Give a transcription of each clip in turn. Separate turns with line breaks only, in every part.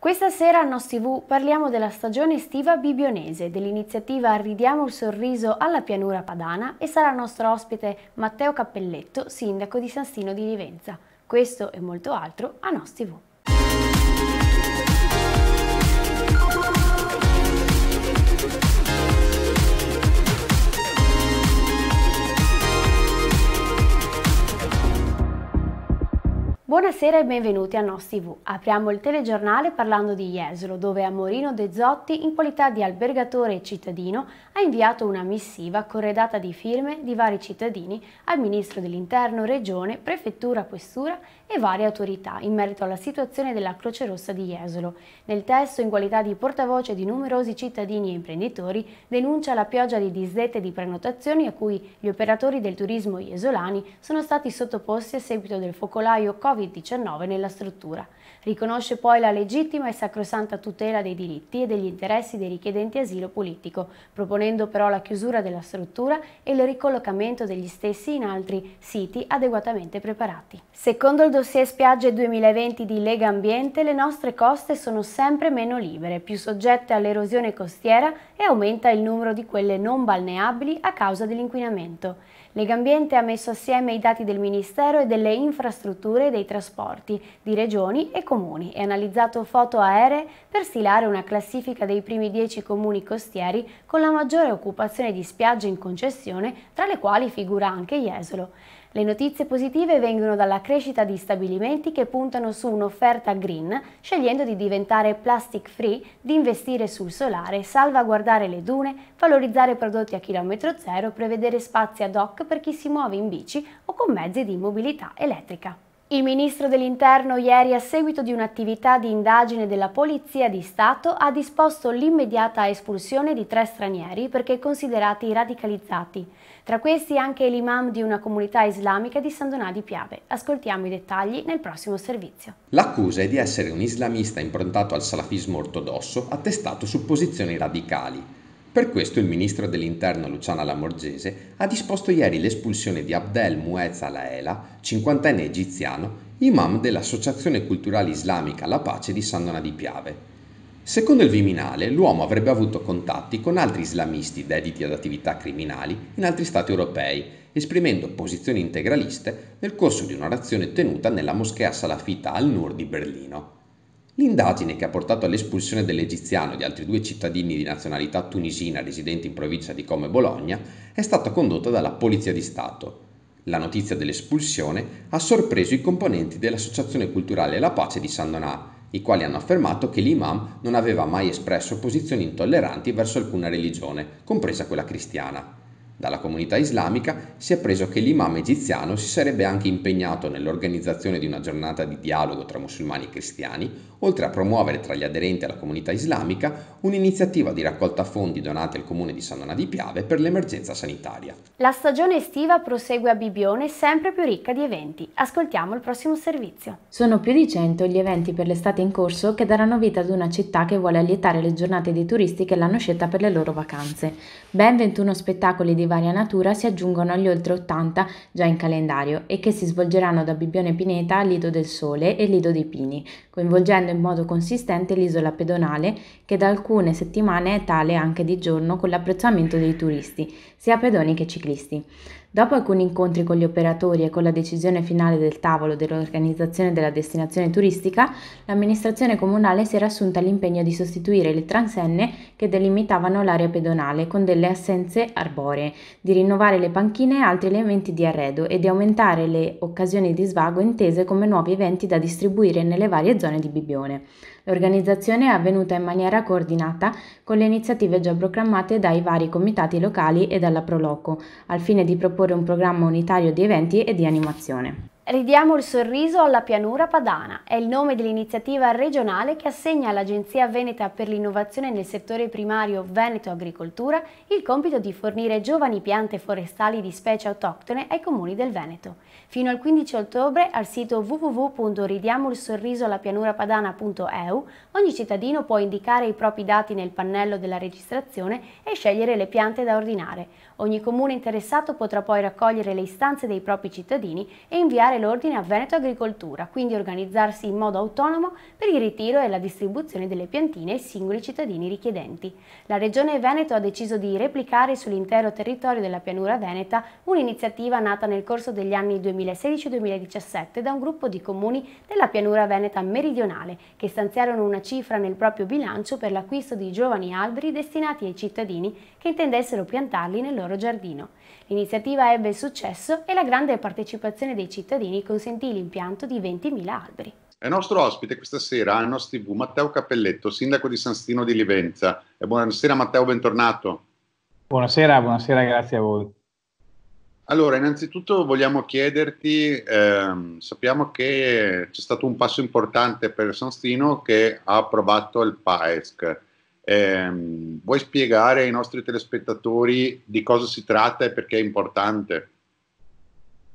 Questa sera a Nos TV parliamo della stagione estiva bibionese, dell'iniziativa Ridiamo il sorriso alla pianura padana e sarà nostro ospite Matteo Cappelletto, sindaco di San Stino di Livenza. Questo e molto altro a Nos TV. Buonasera e benvenuti a Nos TV. Apriamo il telegiornale parlando di Jesolo, dove Amorino De Zotti, in qualità di albergatore e cittadino, ha inviato una missiva corredata di firme di vari cittadini al Ministro dell'Interno, Regione, Prefettura, Questura e varie autorità in merito alla situazione della Croce Rossa di Jesolo. Nel testo, in qualità di portavoce di numerosi cittadini e imprenditori, denuncia la pioggia di disdette di prenotazioni a cui gli operatori del turismo jesolani sono stati sottoposti a seguito del focolaio Covid-19 nella struttura. Riconosce poi la legittima e sacrosanta tutela dei diritti e degli interessi dei richiedenti asilo politico, proponendo favorendo però la chiusura della struttura e il ricollocamento degli stessi in altri siti adeguatamente preparati. Secondo il dossier Spiagge 2020 di Lega Ambiente, le nostre coste sono sempre meno libere, più soggette all'erosione costiera e aumenta il numero di quelle non balneabili a causa dell'inquinamento. Legambiente ha messo assieme i dati del Ministero e delle infrastrutture e dei trasporti di regioni e comuni e analizzato foto aeree per stilare una classifica dei primi dieci comuni costieri con la maggiore occupazione di spiagge in concessione, tra le quali figura anche Jesolo. Le notizie positive vengono dalla crescita di stabilimenti che puntano su un'offerta green, scegliendo di diventare plastic free, di investire sul solare, salvaguardare le dune, valorizzare prodotti a chilometro zero, prevedere spazi ad hoc per chi si muove in bici o con mezzi di mobilità elettrica. Il ministro dell'Interno ieri a seguito di un'attività di indagine della Polizia di Stato ha disposto l'immediata espulsione di tre stranieri perché considerati radicalizzati, tra questi anche l'imam di una comunità islamica di San Donà di Piave. Ascoltiamo i dettagli nel prossimo servizio.
L'accusa è di essere un islamista improntato al salafismo ortodosso attestato su posizioni radicali per questo il ministro dell'interno Luciana Lamorgese ha disposto ieri l'espulsione di Abdel Muez Alaela, cinquantenne egiziano, imam dell'Associazione Culturale Islamica La Pace di San Dona di Piave. Secondo il Viminale, l'uomo avrebbe avuto contatti con altri islamisti dediti ad attività criminali in altri stati europei, esprimendo posizioni integraliste nel corso di un'orazione tenuta nella moschea salafita al-Nur di Berlino. L'indagine che ha portato all'espulsione dell'egiziano e di altri due cittadini di nazionalità tunisina residenti in provincia di Come Bologna è stata condotta dalla Polizia di Stato. La notizia dell'espulsione ha sorpreso i componenti dell'Associazione Culturale La Pace di San Donà, i quali hanno affermato che l'imam non aveva mai espresso posizioni intolleranti verso alcuna religione, compresa quella cristiana. Dalla comunità islamica si è preso che l'imam egiziano si sarebbe anche impegnato nell'organizzazione di una giornata di dialogo tra musulmani e cristiani, oltre a promuovere tra gli aderenti alla comunità islamica un'iniziativa di raccolta fondi donati al comune di San Donà di Piave per l'emergenza sanitaria.
La stagione estiva prosegue a Bibione sempre più ricca di eventi. Ascoltiamo il prossimo servizio.
Sono più di 100 gli eventi per l'estate in corso che daranno vita ad una città che vuole allietare le giornate dei turisti che l'hanno scelta per le loro vacanze. Ben 21 spettacoli di varia natura si aggiungono agli oltre 80 già in calendario e che si svolgeranno da Bibione Pineta a Lido del Sole e Lido dei Pini, coinvolgendo cambiando in modo consistente l'isola pedonale che da alcune settimane è tale anche di giorno con l'apprezzamento dei turisti, sia pedoni che ciclisti. Dopo alcuni incontri con gli operatori e con la decisione finale del tavolo dell'organizzazione della destinazione turistica, l'amministrazione comunale si era assunta l'impegno di sostituire le transenne che delimitavano l'area pedonale con delle assenze arboree, di rinnovare le panchine e altri elementi di arredo e di aumentare le occasioni di svago intese come nuovi eventi da distribuire nelle varie zone di Bibione. L'organizzazione è avvenuta in maniera coordinata con le iniziative già programmate dai vari comitati locali e dalla Proloco, al fine di proporre un programma unitario di eventi e di animazione.
Ridiamo il sorriso alla pianura padana è il nome dell'iniziativa regionale che assegna all'Agenzia Veneta per l'innovazione nel settore primario Veneto Agricoltura il compito di fornire giovani piante forestali di specie autoctone ai comuni del Veneto. Fino al 15 ottobre al sito www.ridiamoilsorrisoallapianurapadana.eu ogni cittadino può indicare i propri dati nel pannello della registrazione e scegliere le piante da ordinare. Ogni comune interessato potrà poi raccogliere le istanze dei propri cittadini e inviare l'ordine a Veneto Agricoltura, quindi organizzarsi in modo autonomo per il ritiro e la distribuzione delle piantine ai singoli cittadini richiedenti. La Regione Veneto ha deciso di replicare sull'intero territorio della pianura veneta un'iniziativa nata nel corso degli anni 2016-2017 da un gruppo di comuni della pianura veneta meridionale che stanziarono una cifra nel proprio bilancio per l'acquisto di giovani alberi destinati ai cittadini che intendessero piantarli nel loro giardino. L'iniziativa ebbe successo e la grande partecipazione dei cittadini consentì l'impianto di 20.000 alberi.
È nostro ospite questa sera a Nos TV Matteo Cappelletto, sindaco di San Stino di Livenza. E buonasera Matteo, bentornato. Buonasera,
buonasera, grazie a voi.
Allora, innanzitutto vogliamo chiederti, ehm, sappiamo che c'è stato un passo importante per San Stino che ha approvato il PAESC. Eh, vuoi spiegare ai nostri telespettatori di cosa si tratta e perché è importante?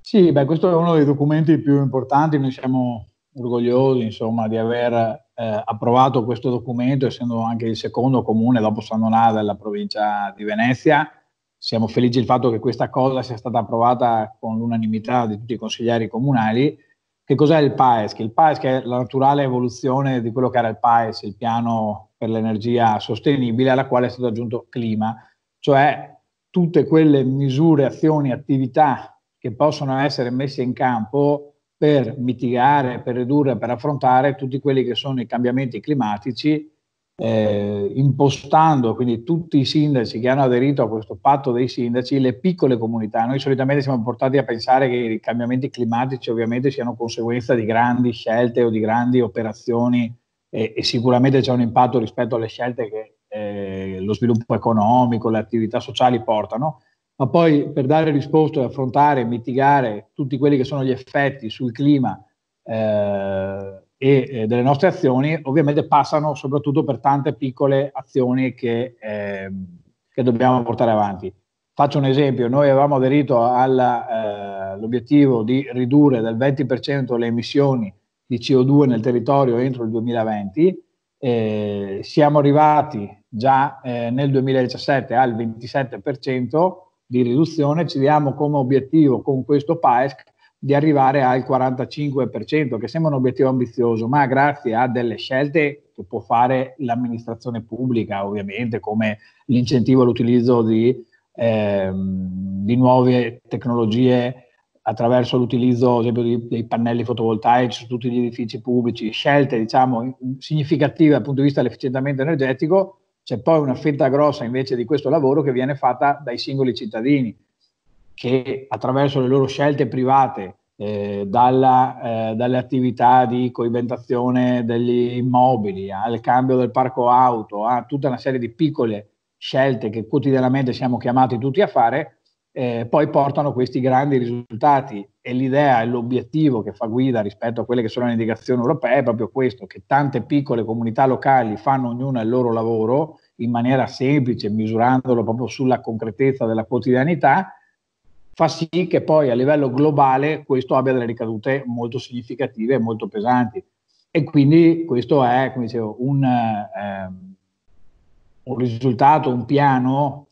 Sì, beh, questo è uno dei documenti più importanti, noi siamo orgogliosi insomma, di aver eh, approvato questo documento, essendo anche il secondo comune dopo San Donato della provincia di Venezia. Siamo felici del fatto che questa cosa sia stata approvata con l'unanimità di tutti i consiglieri comunali. Che cos'è il PAESC? Il PAESC è la naturale evoluzione di quello che era il PAES, il piano per l'energia sostenibile, alla quale è stato aggiunto clima, cioè tutte quelle misure, azioni, attività che possono essere messe in campo per mitigare, per ridurre, per affrontare tutti quelli che sono i cambiamenti climatici, eh, impostando quindi tutti i sindaci che hanno aderito a questo patto dei sindaci, le piccole comunità. Noi solitamente siamo portati a pensare che i cambiamenti climatici ovviamente siano conseguenza di grandi scelte o di grandi operazioni e, e sicuramente c'è un impatto rispetto alle scelte che eh, lo sviluppo economico, le attività sociali portano, ma poi per dare risposta e affrontare, e mitigare tutti quelli che sono gli effetti sul clima eh, e eh, delle nostre azioni, ovviamente passano soprattutto per tante piccole azioni che, eh, che dobbiamo portare avanti. Faccio un esempio, noi avevamo aderito all'obiettivo eh, di ridurre del 20% le emissioni di CO2 nel territorio entro il 2020. Eh, siamo arrivati già eh, nel 2017 al 27% di riduzione, ci diamo come obiettivo con questo PAESC di arrivare al 45%, che sembra un obiettivo ambizioso, ma grazie a delle scelte che può fare l'amministrazione pubblica, ovviamente, come l'incentivo all'utilizzo di, ehm, di nuove tecnologie attraverso l'utilizzo ad esempio, dei, dei pannelli fotovoltaici su tutti gli edifici pubblici, scelte diciamo, significative dal punto di vista dell'efficientamento energetico, c'è poi una fetta grossa invece di questo lavoro che viene fatta dai singoli cittadini che attraverso le loro scelte private, eh, dalla, eh, dalle attività di coibentazione degli immobili al cambio del parco auto, a tutta una serie di piccole scelte che quotidianamente siamo chiamati tutti a fare, eh, poi portano questi grandi risultati e l'idea e l'obiettivo che fa guida rispetto a quelle che sono le indicazioni europee è proprio questo, che tante piccole comunità locali fanno ognuna il loro lavoro in maniera semplice, misurandolo proprio sulla concretezza della quotidianità, fa sì che poi a livello globale questo abbia delle ricadute molto significative e molto pesanti. E quindi questo è, come dicevo, un, eh, un risultato, un piano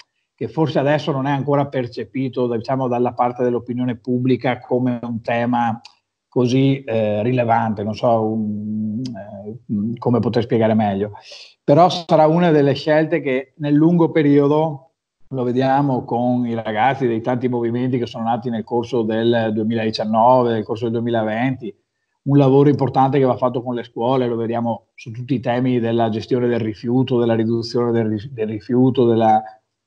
che forse adesso non è ancora percepito diciamo, dalla parte dell'opinione pubblica come un tema così eh, rilevante, non so um, eh, come poter spiegare meglio, però sarà una delle scelte che nel lungo periodo, lo vediamo con i ragazzi dei tanti movimenti che sono nati nel corso del 2019, nel corso del 2020, un lavoro importante che va fatto con le scuole, lo vediamo su tutti i temi della gestione del rifiuto, della riduzione del, rifiuto, della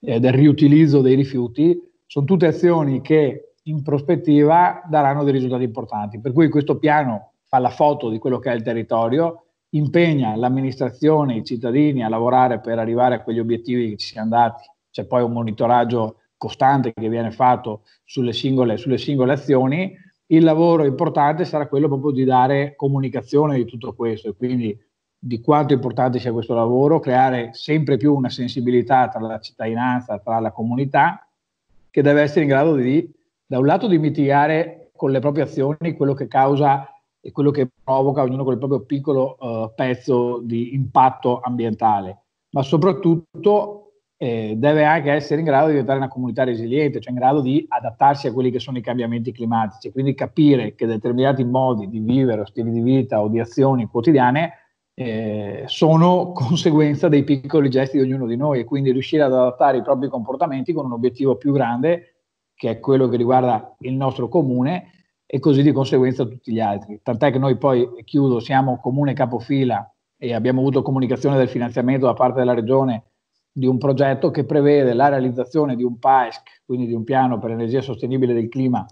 eh, del riutilizzo dei rifiuti, sono tutte azioni che in prospettiva daranno dei risultati importanti. Per cui questo piano fa la foto di quello che è il territorio, impegna l'amministrazione, i cittadini a lavorare per arrivare a quegli obiettivi che ci siamo dati. C'è poi un monitoraggio costante che viene fatto sulle singole, sulle singole azioni. Il lavoro importante sarà quello proprio di dare comunicazione di tutto questo e quindi di quanto importante sia questo lavoro, creare sempre più una sensibilità tra la cittadinanza, tra la comunità, che deve essere in grado di, da un lato, di mitigare con le proprie azioni quello che causa e quello che provoca ognuno con il proprio piccolo eh, pezzo di impatto ambientale, ma soprattutto eh, deve anche essere in grado di diventare una comunità resiliente, cioè in grado di adattarsi a quelli che sono i cambiamenti climatici, quindi capire che determinati modi di vivere, o stili di vita o di azioni quotidiane eh, sono conseguenza dei piccoli gesti di ognuno di noi e quindi riuscire ad adattare i propri comportamenti con un obiettivo più grande che è quello che riguarda il nostro comune e così di conseguenza tutti gli altri. Tant'è che noi poi, chiudo, siamo comune capofila e abbiamo avuto comunicazione del finanziamento da parte della regione di un progetto che prevede la realizzazione di un PAESC, quindi di un piano per l'energia sostenibile del clima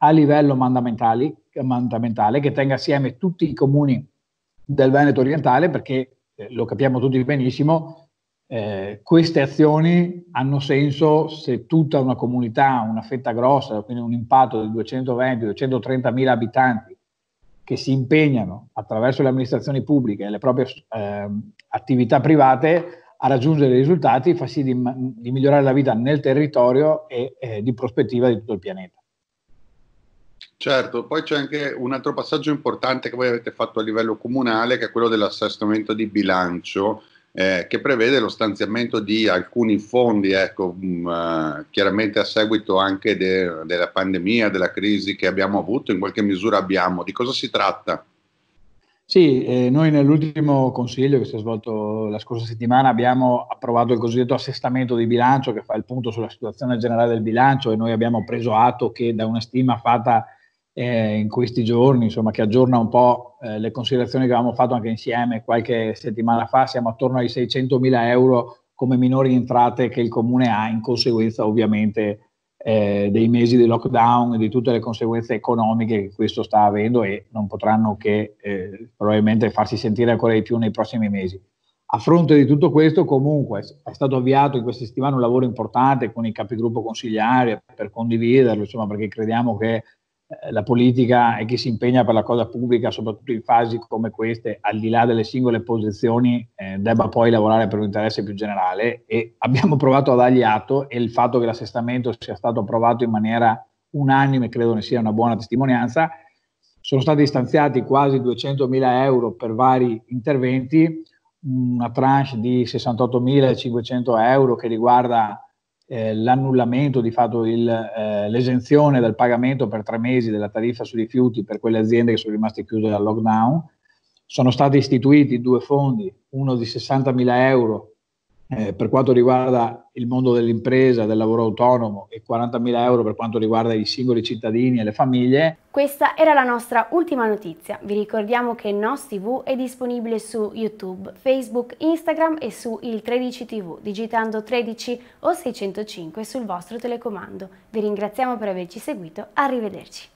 a livello mandamentale, che tenga assieme tutti i comuni del Veneto orientale perché eh, lo capiamo tutti benissimo, eh, queste azioni hanno senso se tutta una comunità, una fetta grossa, quindi un impatto di 220-230 mila abitanti che si impegnano attraverso le amministrazioni pubbliche e le proprie eh, attività private a raggiungere risultati, fa sì di, di, migliorare la vita nel territorio e eh, di prospettiva di tutto il pianeta.
Certo, poi c'è anche un altro passaggio importante che voi avete fatto a livello comunale, che è quello dell'assestamento di bilancio, eh, che prevede lo stanziamento di alcuni fondi, ecco, mh, mm, eh, chiaramente a seguito anche de- della pandemia, della crisi che abbiamo avuto, in qualche misura abbiamo. Di cosa si tratta?
Sì, eh, noi nell'ultimo consiglio che si è svolto la scorsa settimana abbiamo approvato il cosiddetto assestamento di bilancio che fa il punto sulla situazione generale del bilancio e noi abbiamo preso atto che da una stima fatta eh, in questi giorni, insomma, che aggiorna un po' eh, le considerazioni che avevamo fatto anche insieme qualche settimana fa, siamo attorno ai 600 mila euro come minori entrate che il comune ha in conseguenza ovviamente eh, dei mesi di lockdown e di tutte le conseguenze economiche che questo sta avendo e non potranno che eh, probabilmente farsi sentire ancora di più nei prossimi mesi. A fronte di tutto questo, comunque, è stato avviato in questa settimana un lavoro importante con i capigruppo consigliari per condividerlo, insomma, perché crediamo che eh, la politica e chi si impegna per la cosa pubblica, soprattutto in fasi come queste, al di là delle singole posizioni, eh, debba poi lavorare per un interesse più generale e abbiamo provato a dargli atto e il fatto che l'assestamento sia stato approvato in maniera unanime credo ne sia una buona testimonianza. Sono stati stanziati quasi 200.000 euro per vari interventi, una tranche di 68.500 euro che riguarda eh, l'annullamento, di fatto il, eh, l'esenzione dal pagamento per tre mesi della tariffa sui rifiuti per quelle aziende che sono rimaste chiuse dal lockdown. Sono stati istituiti due fondi, uno di 60.000 euro eh, per quanto riguarda il mondo dell'impresa, del lavoro autonomo e 40.000 euro per quanto riguarda i singoli cittadini e le famiglie.
Questa era la nostra ultima notizia. Vi ricordiamo che NOS TV è disponibile su YouTube, Facebook, Instagram e su il 13 TV digitando 13 o 605 sul vostro telecomando. Vi ringraziamo per averci seguito, arrivederci.